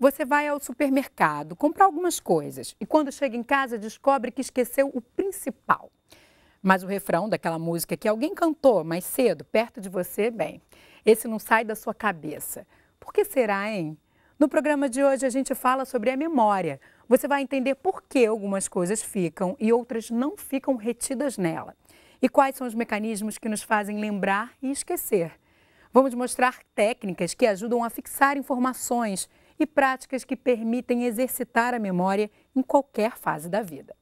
Você vai ao supermercado comprar algumas coisas e quando chega em casa descobre que esqueceu o principal. Mas o refrão daquela música que alguém cantou mais cedo, perto de você, bem, esse não sai da sua cabeça. Por que será, hein? No programa de hoje a gente fala sobre a memória. Você vai entender por que algumas coisas ficam e outras não ficam retidas nela. E quais são os mecanismos que nos fazem lembrar e esquecer. Vamos mostrar técnicas que ajudam a fixar informações e práticas que permitem exercitar a memória em qualquer fase da vida.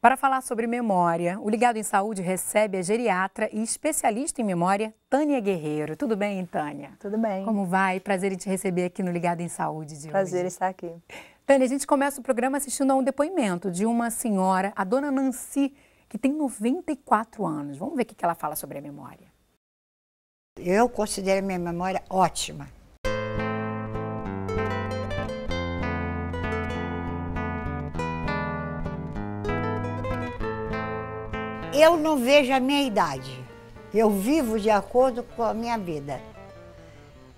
Para falar sobre memória, o Ligado em Saúde recebe a geriatra e especialista em memória, Tânia Guerreiro. Tudo bem, Tânia? Tudo bem. Como vai? Prazer em te receber aqui no Ligado em Saúde de Prazer hoje. Prazer estar aqui. Tânia, a gente começa o programa assistindo a um depoimento de uma senhora, a dona Nancy, que tem 94 anos. Vamos ver o que ela fala sobre a memória. Eu considero a minha memória ótima. Eu não vejo a minha idade. Eu vivo de acordo com a minha vida.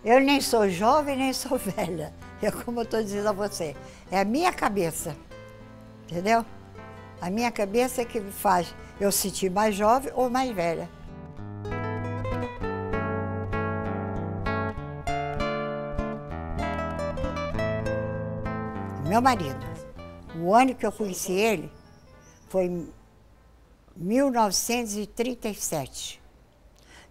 Eu nem sou jovem, nem sou velha. É como eu estou dizendo a você, é a minha cabeça, entendeu? A minha cabeça é que faz eu sentir mais jovem ou mais velha. Meu marido, o ano que eu conheci ele foi em 1937,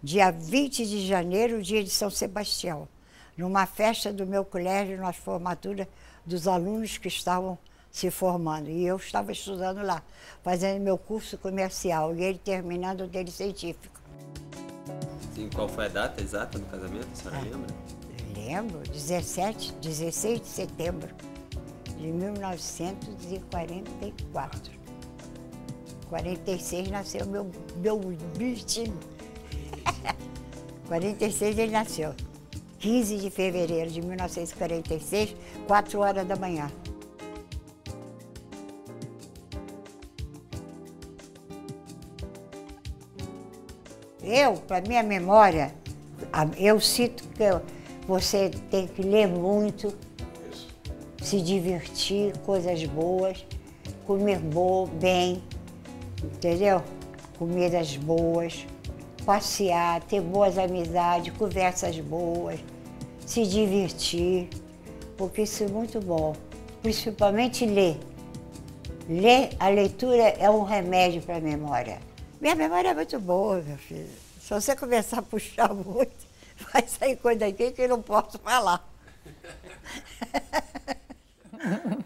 dia 20 de janeiro, dia de São Sebastião numa festa do meu colégio, nas formaturas dos alunos que estavam se formando. E eu estava estudando lá, fazendo meu curso comercial e ele terminando o dele científico. Sim, qual foi a data exata do casamento? A senhora é, lembra? Lembro, 17, 16 de setembro de 1944. 46 nasceu meu, meu bichinho. 46 ele nasceu. 15 de fevereiro de 1946, 4 horas da manhã. Eu, para minha memória, eu sinto que você tem que ler muito, Isso. se divertir, coisas boas, comer bem, entendeu? Comidas boas, passear, ter boas amizades, conversas boas se divertir, porque isso é muito bom. Principalmente ler. Ler, a leitura é um remédio para a memória. Minha memória é muito boa, meu filho. Se você começar a puxar muito, vai sair coisa aqui que eu não posso falar.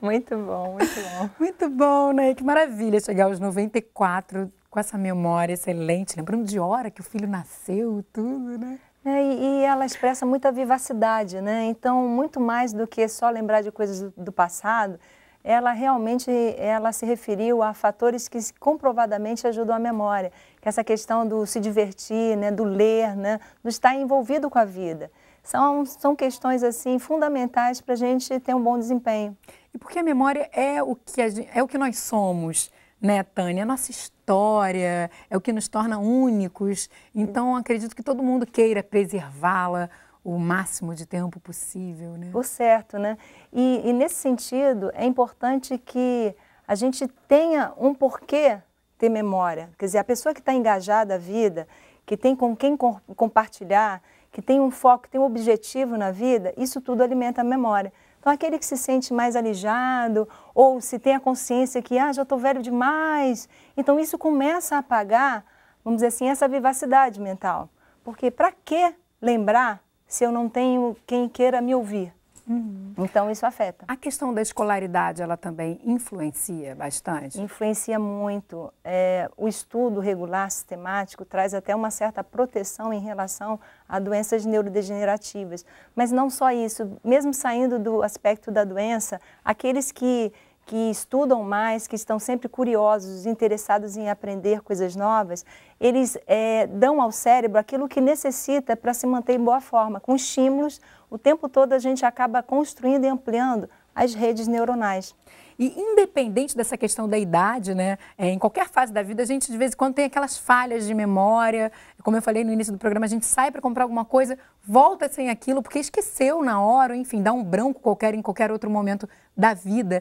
Muito bom, muito bom. Muito bom, né? Que maravilha chegar aos 94 com essa memória excelente, lembrando né? de hora que o filho nasceu, tudo, né? É, e, ela expressa muita vivacidade, né? Então, muito mais do que só lembrar de coisas do, passado, ela realmente ela se referiu a fatores que comprovadamente ajudam a memória, que é essa questão do se divertir, né, do ler, né, do estar envolvido com a vida. São, são questões assim fundamentais para a gente ter um bom desempenho. E porque a memória é o que, gente, é o que nós somos né, Tânia? a nossa história, é o que nos torna únicos. Então, acredito que todo mundo queira preservá-la o máximo de tempo possível, né? Por certo, né? E, e nesse sentido, é importante que a gente tenha um porquê ter memória. Quer dizer, a pessoa que está engajada à vida, que tem com quem compartilhar, que tem um foco, que tem um objetivo na vida, isso tudo alimenta a memória. Então, aquele que se sente mais alijado ou se tem a consciência que ah, já estou velho demais, então isso começa a apagar, vamos dizer assim, essa vivacidade mental. Porque para que lembrar se eu não tenho quem queira me ouvir? Uhum. Então isso afeta. A questão da escolaridade, ela também influencia bastante? Influencia muito. É, o estudo regular, sistemático, traz até uma certa proteção em relação a doenças neurodegenerativas. Mas não só isso, mesmo saindo do aspecto da doença, aqueles que que estudam mais, que estão sempre curiosos, interessados em aprender coisas novas, eles é, dão ao cérebro aquilo que necessita para se manter em boa forma, com estímulos o tempo todo a gente acaba construindo e ampliando as redes neuronais. E independente dessa questão da idade, né, é, em qualquer fase da vida, a gente de vez em quando tem aquelas falhas de memória. Como eu falei no início do programa, a gente sai para comprar alguma coisa, volta sem aquilo porque esqueceu na hora, enfim, dá um branco qualquer em qualquer outro momento da vida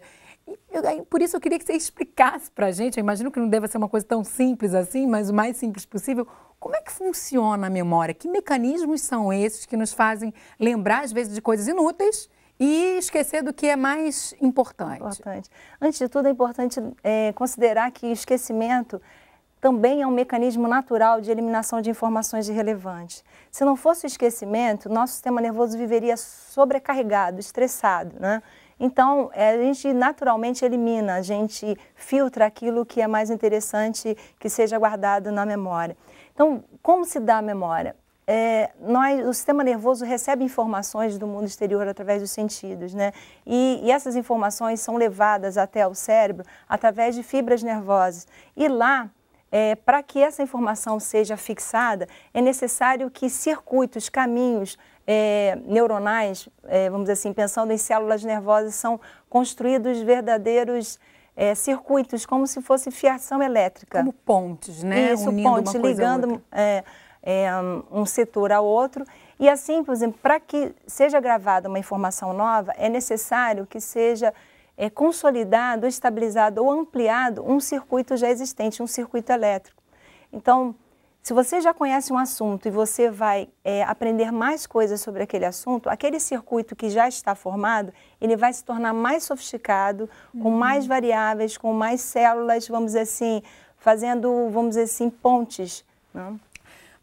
por isso eu queria que você explicasse para a gente, eu imagino que não deva ser uma coisa tão simples assim, mas o mais simples possível, como é que funciona a memória? Que mecanismos são esses que nos fazem lembrar, às vezes, de coisas inúteis e esquecer do que é mais importante? importante. Antes de tudo, é importante é, considerar que esquecimento também é um mecanismo natural de eliminação de informações irrelevantes. Se não fosse o esquecimento, nosso sistema nervoso viveria sobrecarregado, estressado, né? Então, é, a gente naturalmente elimina, a gente filtra aquilo que é mais interessante que seja guardado na memória. Então, como se dá a memória? É, nós, o sistema nervoso recebe informações do mundo exterior através dos sentidos, né? E, e, essas informações são levadas até o cérebro através de fibras nervosas. E lá, é, para que essa informação seja fixada, é necessário que circuitos, caminhos é, neuronais, é, vamos dizer assim, pensando em células nervosas, são construídos verdadeiros é, circuitos, como se fosse fiação elétrica. Como pontes, né? Isso, Unindo pontes, ligando é, é, um setor ao outro. E assim, por exemplo, para que seja gravada uma informação nova, é necessário que seja é, consolidado, estabilizado ou ampliado um circuito já existente, um circuito elétrico. Então, se você já conhece um assunto e você vai é, aprender mais coisas sobre aquele assunto, aquele circuito que já está formado, ele vai se tornar mais sofisticado, uhum. com mais variáveis, com mais células, vamos dizer assim, fazendo, vamos dizer assim, pontes. Né?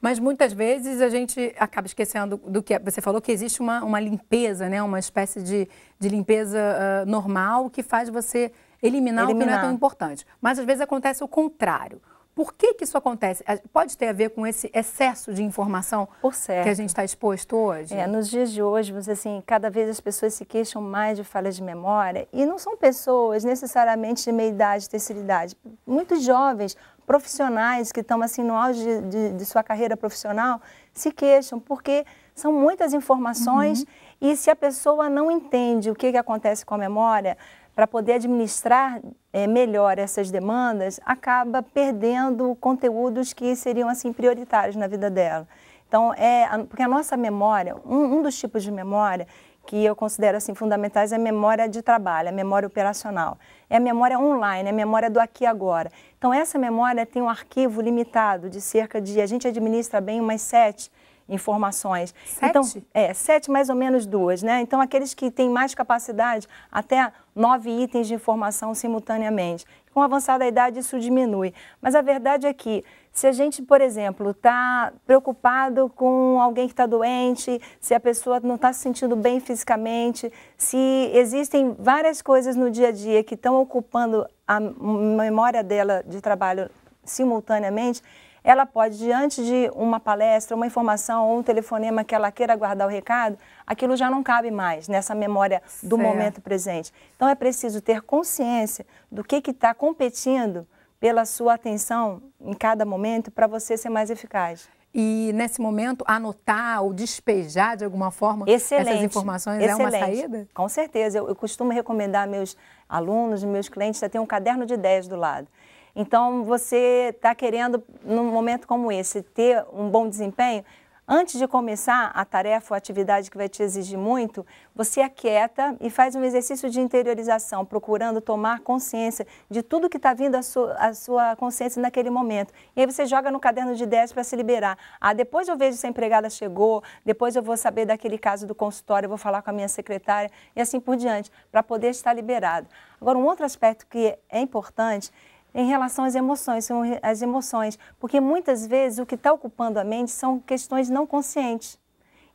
Mas muitas vezes a gente acaba esquecendo do que é, você falou, que existe uma, uma limpeza, né? uma espécie de, de limpeza uh, normal que faz você eliminar, eliminar o que não é tão importante. Mas às vezes acontece o contrário. Por que, que isso acontece? Pode ter a ver com esse excesso de informação que a gente está exposto hoje? É, nos dias de hoje, assim, cada vez as pessoas se queixam mais de falha de memória e não são pessoas necessariamente de meia idade, terceira idade. Muitos jovens profissionais que estão assim no auge de, de, de, sua carreira profissional se queixam porque são muitas informações uhum. e se a pessoa não entende o que, que acontece com a memória, para poder administrar é, melhor essas demandas, acaba perdendo conteúdos que seriam assim prioritários na vida dela. Então, é, porque a nossa memória, um, um dos tipos de memória que eu considero assim fundamentais é a memória de trabalho, a memória operacional. É a memória online, é a memória do aqui e agora. Então, essa memória tem um arquivo limitado de cerca de, a gente administra bem umas sete informações. Sete? Então, é, sete mais ou menos duas, né? Então, aqueles que têm mais capacidade, até nove itens de informação simultaneamente. Com a avançada idade, isso diminui. Mas a verdade é que, se a gente, por exemplo, está preocupado com alguém que está doente, se a pessoa não está se sentindo bem fisicamente, se existem várias coisas no dia a dia que estão ocupando a memória dela de trabalho simultaneamente, ela pode, diante de uma palestra, uma informação ou um telefonema que ela queira guardar o recado, aquilo já não cabe mais nessa memória do certo. momento presente. Então é preciso ter consciência do que está competindo pela sua atenção em cada momento para você ser mais eficaz. E nesse momento, anotar ou despejar de alguma forma excelente, essas informações excelente. é uma saída? Com certeza. Eu, eu costumo recomendar a meus alunos, meus clientes, a ter um caderno de ideias do lado. Então, você está querendo, num momento como esse, ter um bom desempenho, antes de começar a tarefa ou atividade que vai te exigir muito, você aquieta e faz um exercício de interiorização, procurando tomar consciência de tudo que está vindo à sua, sua, consciência naquele momento. E aí você joga no caderno de ideias para se liberar. Ah, depois eu vejo se a empregada chegou, depois eu vou saber daquele caso do consultório, eu vou falar com a minha secretária e assim por diante, para poder estar liberado. Agora, um outro aspecto que é importante em relação às emoções, são as emoções, porque muitas vezes o que está ocupando a mente são questões não conscientes.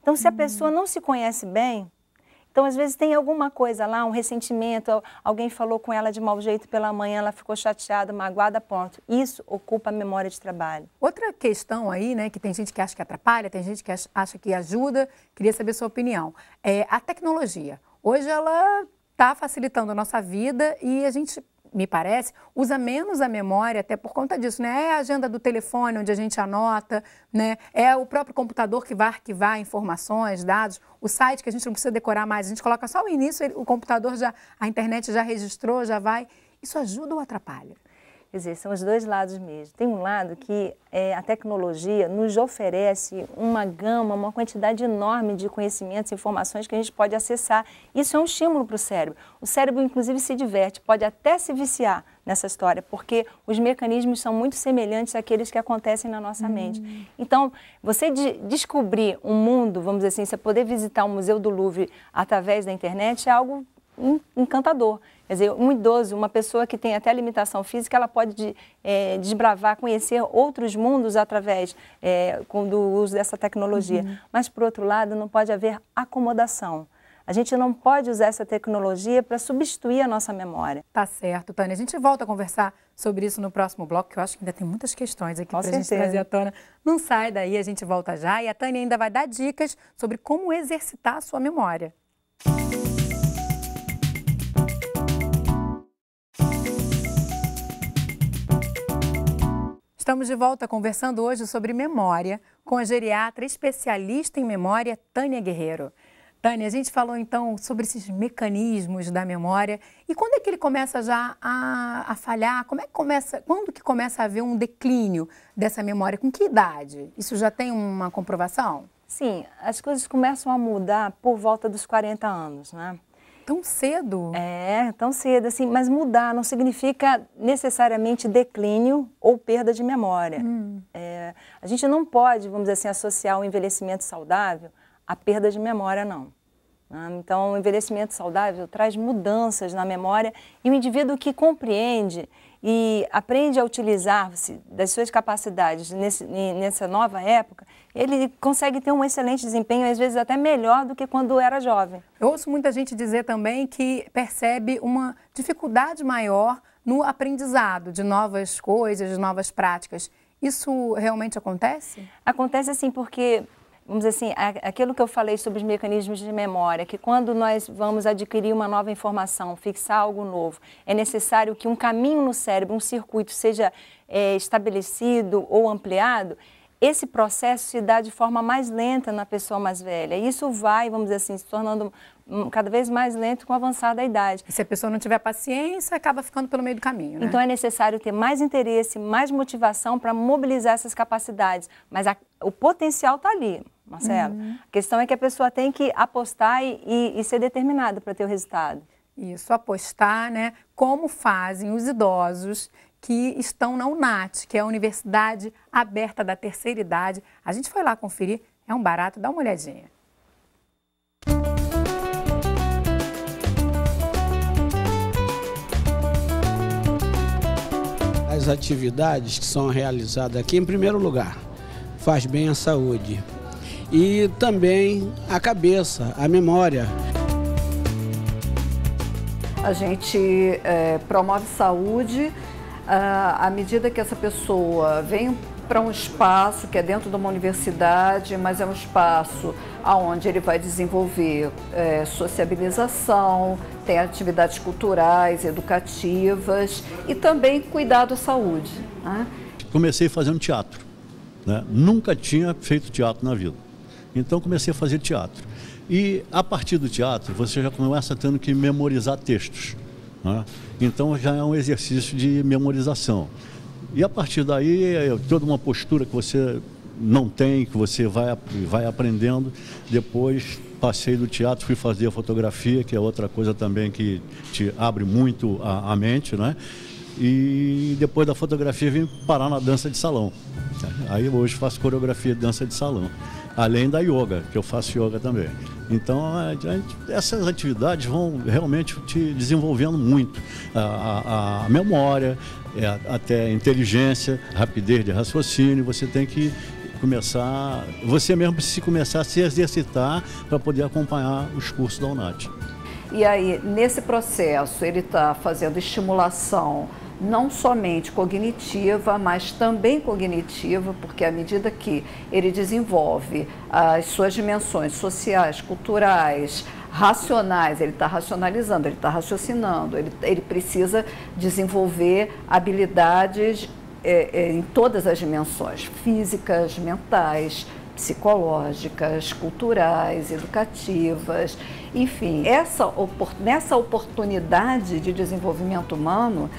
Então, se a uhum. pessoa não se conhece bem, então às vezes tem alguma coisa lá, um ressentimento, alguém falou com ela de mau jeito pela manhã, ela ficou chateada, magoada, ponto. Isso ocupa a memória de trabalho. Outra questão aí, né, que tem gente que acha que atrapalha, tem gente que acha que ajuda, queria saber sua opinião. É a tecnologia. Hoje ela está facilitando a nossa vida e a gente me parece, usa menos a memória até por conta disso, né? É a agenda do telefone onde a gente anota, né? É o próprio computador que vai arquivar informações, dados, o site que a gente não precisa decorar mais, a gente coloca só o início, o computador já, a internet já registrou, já vai. Isso ajuda ou atrapalha? Quer dizer, são os dois lados mesmo. Tem um lado que é, a tecnologia nos oferece uma gama, uma quantidade enorme de conhecimentos e informações que a gente pode acessar. Isso é um estímulo para o cérebro. O cérebro, inclusive, se diverte, pode até se viciar nessa história, porque os mecanismos são muito semelhantes àqueles que acontecem na nossa uhum. mente. Hum. Então, você de descobrir um mundo, vamos dizer assim, você poder visitar o Museu do Louvre através da internet é algo encantador. Quer dizer, um idoso, uma pessoa que tem até limitação física, ela pode de, é, desbravar, conhecer outros mundos através é, com, do uso dessa tecnologia. Uhum. Mas, por outro lado, não pode haver acomodação. A gente não pode usar essa tecnologia para substituir a nossa memória. Tá certo, Tânia. A gente volta a conversar sobre isso no próximo bloco, que eu acho que ainda tem muitas questões aqui para a gente trazer à tona. Não sai daí, a gente volta já. E a Tânia ainda vai dar dicas sobre como exercitar a sua memória. Estamos de volta conversando hoje sobre memória com a geriatra especialista em memória, Tânia Guerreiro. Tânia, a gente falou então sobre esses mecanismos da memória e quando é que ele começa já a, a falhar? Como é que começa? Quando que começa a haver um declínio dessa memória? Com que idade? Isso já tem uma comprovação? Sim, as coisas começam a mudar por volta dos 40 anos, né? Tão cedo? É, tão cedo, assim. Mas mudar não significa necessariamente declínio ou perda de memória. Hum. É, a gente não pode, vamos dizer assim, associar o envelhecimento saudável à perda de memória, não. Ah, então, o envelhecimento saudável traz mudanças na memória e o indivíduo que compreende e aprende a utilizar-se das suas capacidades nesse, nessa nova época, ele consegue ter um excelente desempenho, às vezes até melhor do que quando era jovem. Eu ouço muita gente dizer também que percebe uma dificuldade maior no aprendizado de novas coisas, de novas práticas. Isso realmente acontece? Acontece assim, porque vamos dizer assim, aquilo que eu falei sobre os mecanismos de memória, que quando nós vamos adquirir uma nova informação, fixar algo novo, é necessário que um caminho no cérebro, um circuito, seja é, estabelecido ou ampliado. Esse processo se dá de forma mais lenta na pessoa mais velha. Isso vai, vamos dizer assim, se tornando Hum, cada vez mais lento com o avançar da idade. E se a pessoa não tiver paciência, acaba ficando pelo meio do caminho, né? Então é necessário ter mais interesse, mais motivação para mobilizar essas capacidades. Mas a, o potencial está ali. Marcelo, uhum. a questão é que a pessoa tem que apostar e, e, e ser determinada para ter o resultado. Isso, apostar, né? Como fazem os idosos que estão na UNAT, que é a Universidade Aberta da Terceira Idade. A gente foi lá conferir, é um barato, dá uma olhadinha. as atividades que são realizadas aqui, em primeiro lugar, faz bem à saúde e também à cabeça, à memória. A gente é, promove saúde ah, à medida que essa pessoa vem para um espaço que é dentro de uma universidade, mas é um espaço onde ele vai desenvolver é, sociabilização, tem atividades culturais, educativas e também cuidado à saúde. Né? Comecei fazendo teatro. Né? Nunca tinha feito teatro na vida. Então comecei a fazer teatro. E a partir do teatro, você já começa tendo que memorizar textos. Né? Então já é um exercício de memorização. E a partir daí, é toda uma postura que você não tem, que você vai, vai aprendendo. Depois passei do teatro, fui fazer a fotografia, que é outra coisa também que te abre muito a, a mente, né? E depois da fotografia vim parar na dança de salão. Aí hoje faço coreografia de dança de salão além da yoga, que eu faço yoga também. Então, gente, essas atividades vão realmente te desenvolvendo muito a, a, a memória, é, até inteligência, rapidez de raciocínio. Você tem que começar, você mesmo precisa começar a se exercitar para poder acompanhar os cursos da UNAT. E aí, nesse processo, ele está fazendo estimulação não somente cognitiva, mas também cognitiva, porque à medida que ele desenvolve ah, as suas dimensões sociais, culturais, racionais, ele está racionalizando, ele está raciocinando, ele, ele precisa desenvolver habilidades é, é, em todas as dimensões físicas, mentais, psicológicas, culturais, educativas, enfim, essa, nessa oportunidade de desenvolvimento humano,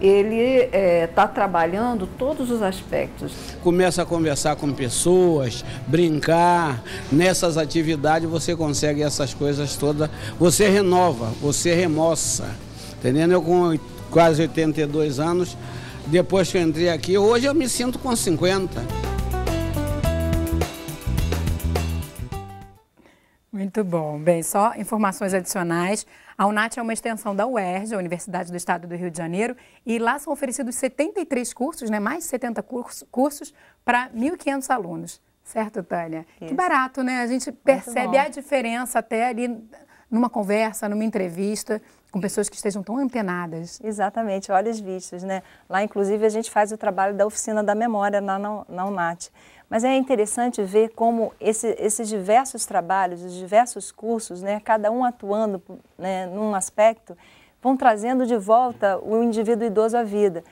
ele está é, tá trabalhando todos os aspectos. Começa a conversar com pessoas, brincar, nessas atividades você consegue essas coisas todas, você renova, você remoça. Entendendo? Eu com quase 82 anos, depois que eu entrei aqui, hoje eu me sinto com 50. Muito bom. Bem, só informações adicionais. A UNAT é uma extensão da UERJ, a Universidade do Estado do Rio de Janeiro, e lá são oferecidos 73 cursos, né, mais 70 curso, cursos para 1.500 alunos. Certo, Tânia? Isso. Que barato, né? A gente percebe a diferença até ali numa conversa, numa entrevista, com pessoas que estejam tão antenadas. Exatamente, olhos vistos, né? Lá, inclusive, a gente faz o trabalho da Oficina da Memória na, na UNAT. Mas é interessante ver como esse, esses diversos trabalhos, os diversos cursos, né, cada um atuando né, num aspecto, vão trazendo de volta o indivíduo idoso à vida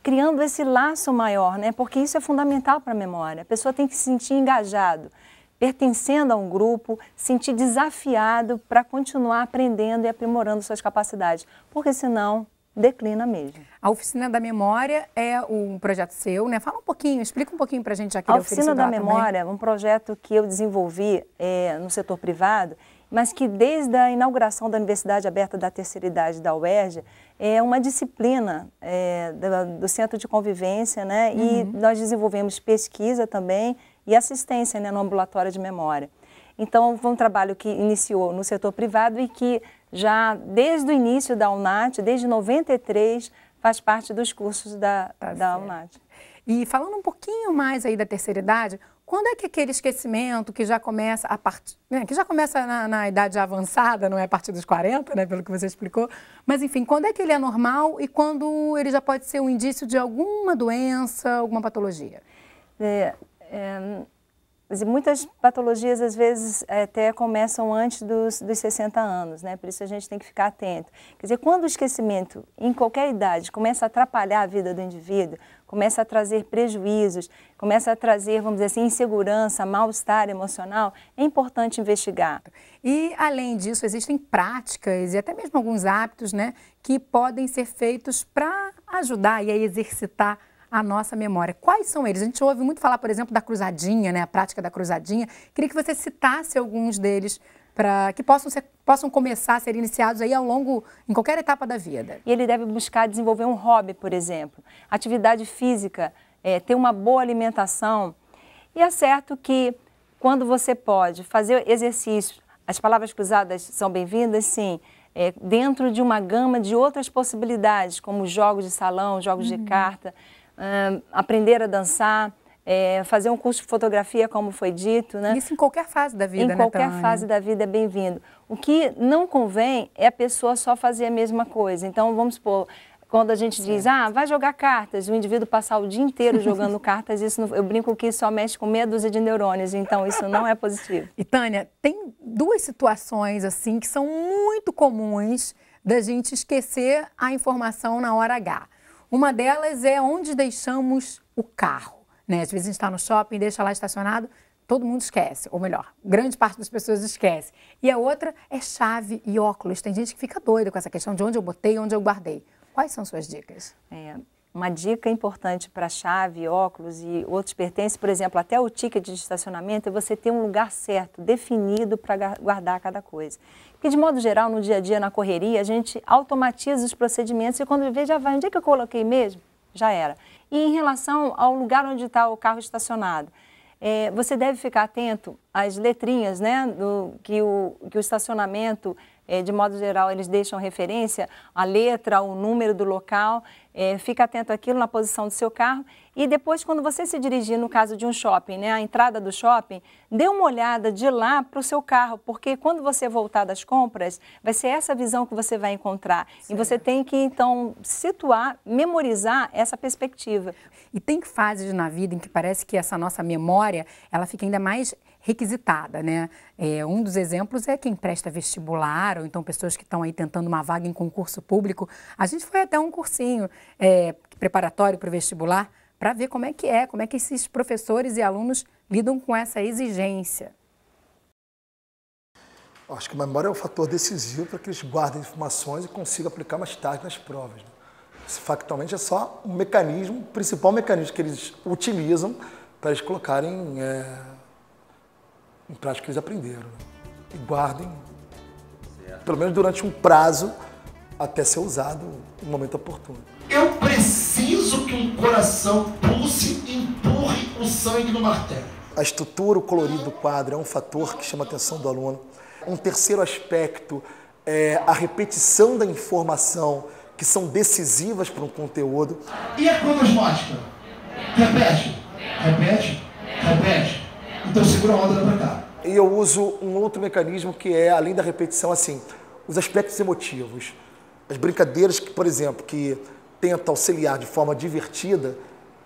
criando esse laço maior, né? Porque isso é fundamental para a memória. A pessoa tem que se sentir engajado pertencendo a um grupo, sentir desafiado para continuar aprendendo e aprimorando suas capacidades, porque senão declina mesmo. A Oficina da Memória é um projeto seu, né? Fala um pouquinho, explica um pouquinho para a gente aqui. A Oficina da Memória é um projeto que eu desenvolvi é, no setor privado, mas que desde a inauguração da Universidade Aberta da Terceira Idade da UERJ é uma disciplina é, do, do, Centro de Convivência, né? E uhum. nós desenvolvemos pesquisa também e assistência né, no ambulatório de memória. Então, foi um trabalho que iniciou no setor privado e que já desde o início da UNAT, desde 93, faz parte dos cursos da, tá da UNAT. E falando um pouquinho mais aí da terceira idade, quando é que aquele esquecimento que já começa a partir, né, que já começa na, na, idade avançada, não é a partir dos 40, né, pelo que você explicou, mas enfim, quando é que ele é normal e quando ele já pode ser um indício de alguma doença, alguma patologia? É, é, muitas patologias às vezes até começam antes dos, dos 60 anos, né? Por isso a gente tem que ficar atento. Quer dizer, quando o esquecimento, em qualquer idade, começa a atrapalhar a vida do indivíduo, começa a trazer prejuízos, começa a trazer, vamos dizer assim, insegurança, mal-estar emocional, é importante investigar. E, além disso, existem práticas e até mesmo alguns hábitos, né, que podem ser feitos para ajudar e a exercitar a nossa memória. Quais são eles? A gente ouve muito falar, por exemplo, da cruzadinha, né? a prática da cruzadinha. Queria que você citasse alguns deles para que possam, ser, possam começar a ser iniciados aí ao longo, em qualquer etapa da vida. E ele deve buscar desenvolver um hobby, por exemplo, atividade física, é, ter uma boa alimentação. E é certo que quando você pode fazer exercícios, as palavras cruzadas são bem-vindas, sim, é, dentro de uma gama de outras possibilidades, como jogos de salão, jogos uhum. de carta uh, aprender a dançar, é, fazer um curso de fotografia, como foi dito, né? Isso em qualquer fase da vida, em né, qualquer Tânia? fase da vida é bem-vindo. O que não convém é a pessoa só fazer a mesma coisa. Então, vamos supor, quando a gente diz, ah, vai jogar cartas, o indivíduo passar o dia inteiro jogando cartas, isso não, eu brinco que isso só mexe com meia dúzia de neurônios, então isso não é positivo. E Tânia, tem duas situações assim que são muito comuns da gente esquecer a informação na hora H. Uma delas é onde deixamos o carro. Né? Às vezes a gente está no shopping, deixa lá estacionado, todo mundo esquece, ou melhor, grande parte das pessoas esquece. E a outra é chave e óculos. Tem gente que fica doida com essa questão de onde eu botei, onde eu guardei. Quais são suas dicas? É, uma dica importante para chave, óculos e outros pertences, por exemplo, até o ticket de estacionamento, é você ter um lugar certo, definido para guardar cada coisa. Porque, de modo geral, no dia a dia, na correria, a gente automatiza os procedimentos e quando vê, já vai. Onde é que eu coloquei mesmo? Já era. E em relação ao lugar onde está o carro estacionado, é, você deve ficar atento às letrinhas né, do, que, o, que o estacionamento é, de modo geral, eles deixam referência à letra, o número do local. É, fica atento àquilo na posição do seu carro. E depois, quando você se dirigir, no caso de um shopping, né, a entrada do shopping, dê uma olhada de lá para o seu carro, porque quando você voltar das compras, vai ser essa visão que você vai encontrar. Certo. E você tem que, então, situar, memorizar essa perspectiva. E tem fases na vida em que parece que essa nossa memória, ela fica ainda mais requisitada, né? É, um dos exemplos é quem presta vestibular, ou então pessoas que estão aí tentando uma vaga em concurso público. A gente foi até um cursinho é, preparatório para o vestibular para ver como é que é, como é que esses professores e alunos lidam com essa exigência. Acho que a memória é o um fator decisivo para que eles guardem informações e consigam aplicar mais tarde nas provas. Né? Isso, factualmente, é só um mecanismo, o principal mecanismo que eles utilizam para eles colocarem é em prática que eles aprenderam. Né? E guardem, certo. pelo menos durante um prazo, até ser usado no momento oportuno. Eu preciso que um coração pulse e empurre o sangue no martelo. A estrutura, o colorido do quadro é um fator que chama a atenção do aluno. Um terceiro aspecto é a repetição da informação, que são decisivas para um conteúdo. E é a cronosmótica? Repete, repete, repete. Então segura a onda para cá. E eu uso um outro mecanismo que é, além da repetição, assim, os aspectos emotivos. As brincadeiras que, por exemplo, que tentam auxiliar de forma divertida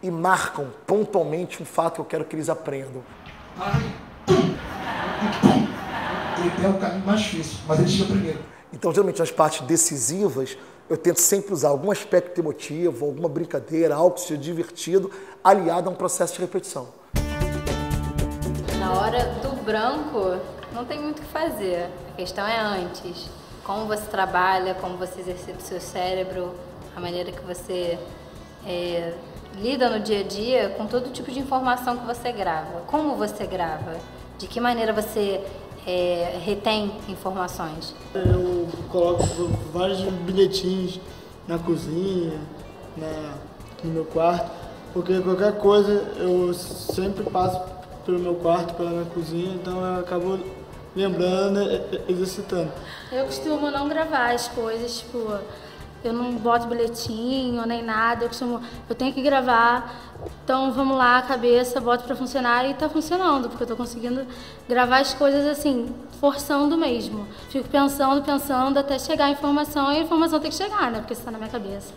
e marcam pontualmente um fato que eu quero que eles aprendam. Ai, pum, pum. Ele é o caminho mais difícil, mas ele chega primeiro. Então, geralmente, nas partes decisivas, eu tento sempre usar algum aspecto emotivo, alguma brincadeira, algo que seja divertido, aliado a um processo de repetição. Na hora do branco, não tem muito o que fazer. A questão é antes. Como você trabalha, como você exercita o seu cérebro, a maneira que você é, lida no dia a dia com todo tipo de informação que você grava. Como você grava? De que maneira você é, retém informações? Eu coloco vários bilhetinhos na cozinha, na, no meu quarto, porque qualquer coisa eu sempre passo pelo meu quarto, pela minha cozinha, então ela acabou lembrando, é, é, exercitando. Eu costumo não gravar as coisas, tipo, eu não boto bilhetinho nem nada, eu costumo, eu tenho que gravar, então vamos lá, cabeça, boto para funcionar e tá funcionando, porque eu tô conseguindo gravar as coisas assim, forçando mesmo. Fico pensando, pensando até chegar a informação e a informação tem que chegar, né? Porque está na minha cabeça.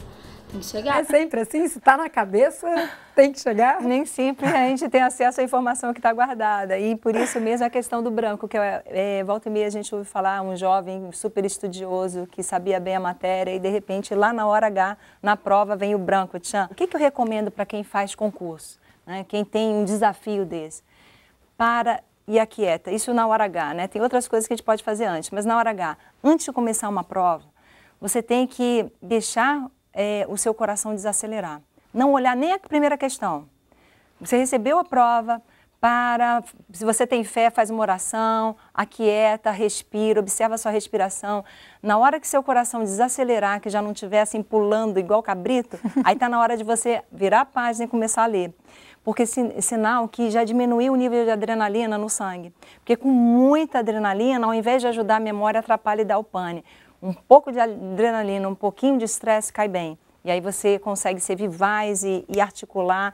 Tem que chegar. É sempre assim? Se está na cabeça, tem que chegar? Nem sempre a gente tem acesso à informação que está guardada. E por isso mesmo a questão do branco, que é, é, volta e meia a gente ouve falar, um jovem super estudioso, que sabia bem a matéria, e de repente lá na hora H, na prova, vem o branco. Tchan, o que, que eu recomendo para quem faz concurso? Né? Quem tem um desafio desse? Para e aquieta. Isso na hora H, né? Tem outras coisas que a gente pode fazer antes, mas na hora H, antes de começar uma prova, você tem que deixar é, o seu coração desacelerar. Não olhar nem a primeira questão. Você recebeu a prova, para, se você tem fé, faz uma oração, aquieta, respira, observa a sua respiração. Na hora que seu coração desacelerar, que já não estiver assim pulando igual cabrito, aí está na hora de você virar a página e começar a ler. Porque é é sinal que já diminuiu o nível de adrenalina no sangue. Porque com muita adrenalina, ao invés de ajudar a memória, atrapalha e dá o pane um pouco de adrenalina, um pouquinho de estresse cai bem. E aí você consegue ser vivaz e, e articular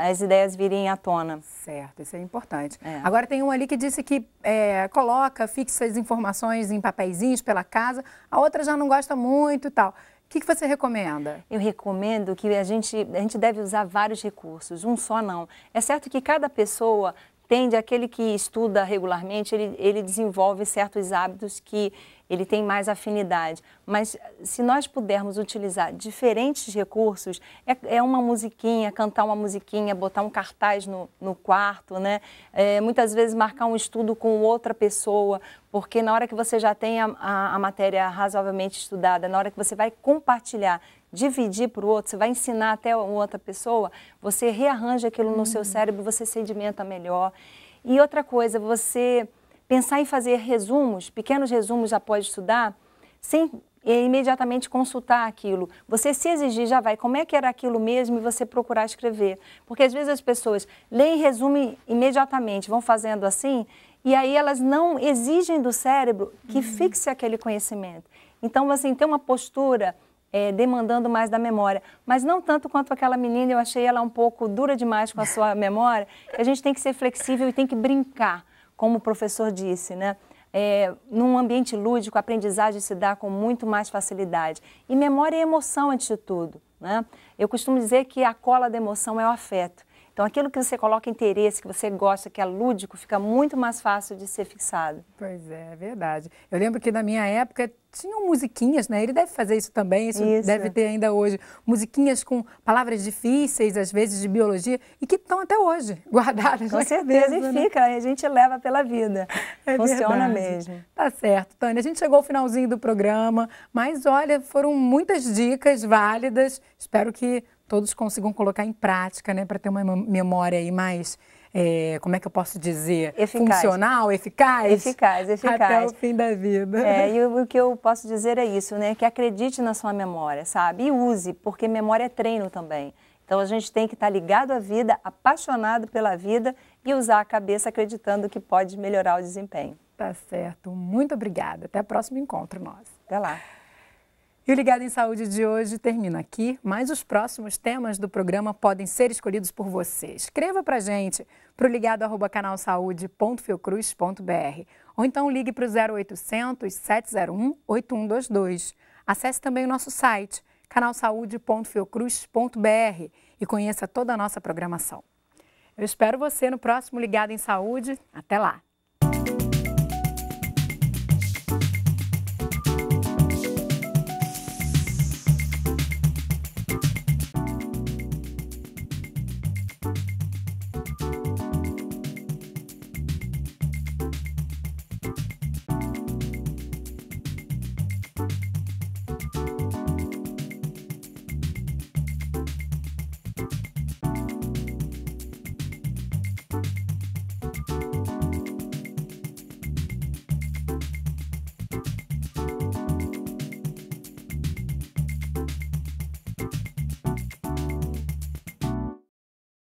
as ideias virem à tona. Certo, isso é importante. É. Agora tem um ali que disse que é, coloca, fixa as informações em papeizinhos pela casa, a outra já não gosta muito e tal. O que, que você recomenda? Eu recomendo que a gente, a gente deve usar vários recursos, um só não. É certo que cada pessoa tende, aquele que estuda regularmente, ele, ele desenvolve certos hábitos que ele tem mais afinidade. Mas se nós pudermos utilizar diferentes recursos, é, é uma musiquinha, cantar uma musiquinha, botar um cartaz no, no quarto, né? É, muitas vezes marcar um estudo com outra pessoa, porque na hora que você já tem a, a, a matéria razoavelmente estudada, na hora que você vai compartilhar dividir para o outro, você vai ensinar até outra pessoa, você rearranja aquilo uhum. no seu uhum. cérebro, você sedimenta melhor. E outra coisa, você pensar em fazer resumos, pequenos resumos após estudar, sem é, imediatamente consultar aquilo. Você se exigir já vai, como é que era aquilo mesmo e você procurar escrever. Porque às vezes as pessoas leem resumo imediatamente, vão fazendo assim, e aí elas não exigem do cérebro que uhum. fixe aquele conhecimento. Então, assim, ter uma postura é, demandando mais da memória. Mas não tanto quanto aquela menina, eu achei ela um pouco dura demais com a sua memória. A gente tem que ser flexível e tem que brincar, como o professor disse, né? É, num ambiente lúdico, a aprendizagem se dá com muito mais facilidade. E memória é emoção, antes de tudo. Né? Eu costumo dizer que a cola da emoção é o afeto. Então, aquilo que você coloca interesse, que você gosta, que é lúdico, fica muito mais fácil de ser fixado. Pois é, é verdade. Eu lembro que na minha época tinham musiquinhas, né? Ele deve fazer isso também, isso, isso, deve ter ainda hoje. Musiquinhas com palavras difíceis, às vezes de biologia, e que estão até hoje guardadas. Com né? certeza, cabeça, e né? fica, a gente leva pela vida. É Funciona verdade. mesmo. Tá certo, Tânia. A gente chegou ao finalzinho do programa, mas olha, foram muitas dicas válidas. Espero que todos consigam colocar em prática, né, para ter uma memória aí mais é, como é que eu posso dizer? Eficaz. Funcional, eficaz? Eficaz, eficaz. Até o fim da vida. É, e o, o que eu posso dizer é isso, né? Que acredite na sua memória, sabe? E use, porque memória é treino também. Então a gente tem que estar tá ligado à vida, apaixonado pela vida e usar a cabeça acreditando que pode melhorar o desempenho. Tá certo. Muito obrigada. Até o próximo encontro nós. Até lá. E o Ligado em Saúde de hoje termina aqui, mas os próximos temas do programa podem ser escolhidos por você. Escreva para gente para o ligado.canalsaúde.fiocruz.br ou então ligue para o 0800 701 8122. Acesse também o nosso site canalsaude.fiocruz.br e conheça toda a nossa programação. Eu espero você no próximo Ligado em Saúde. Até lá!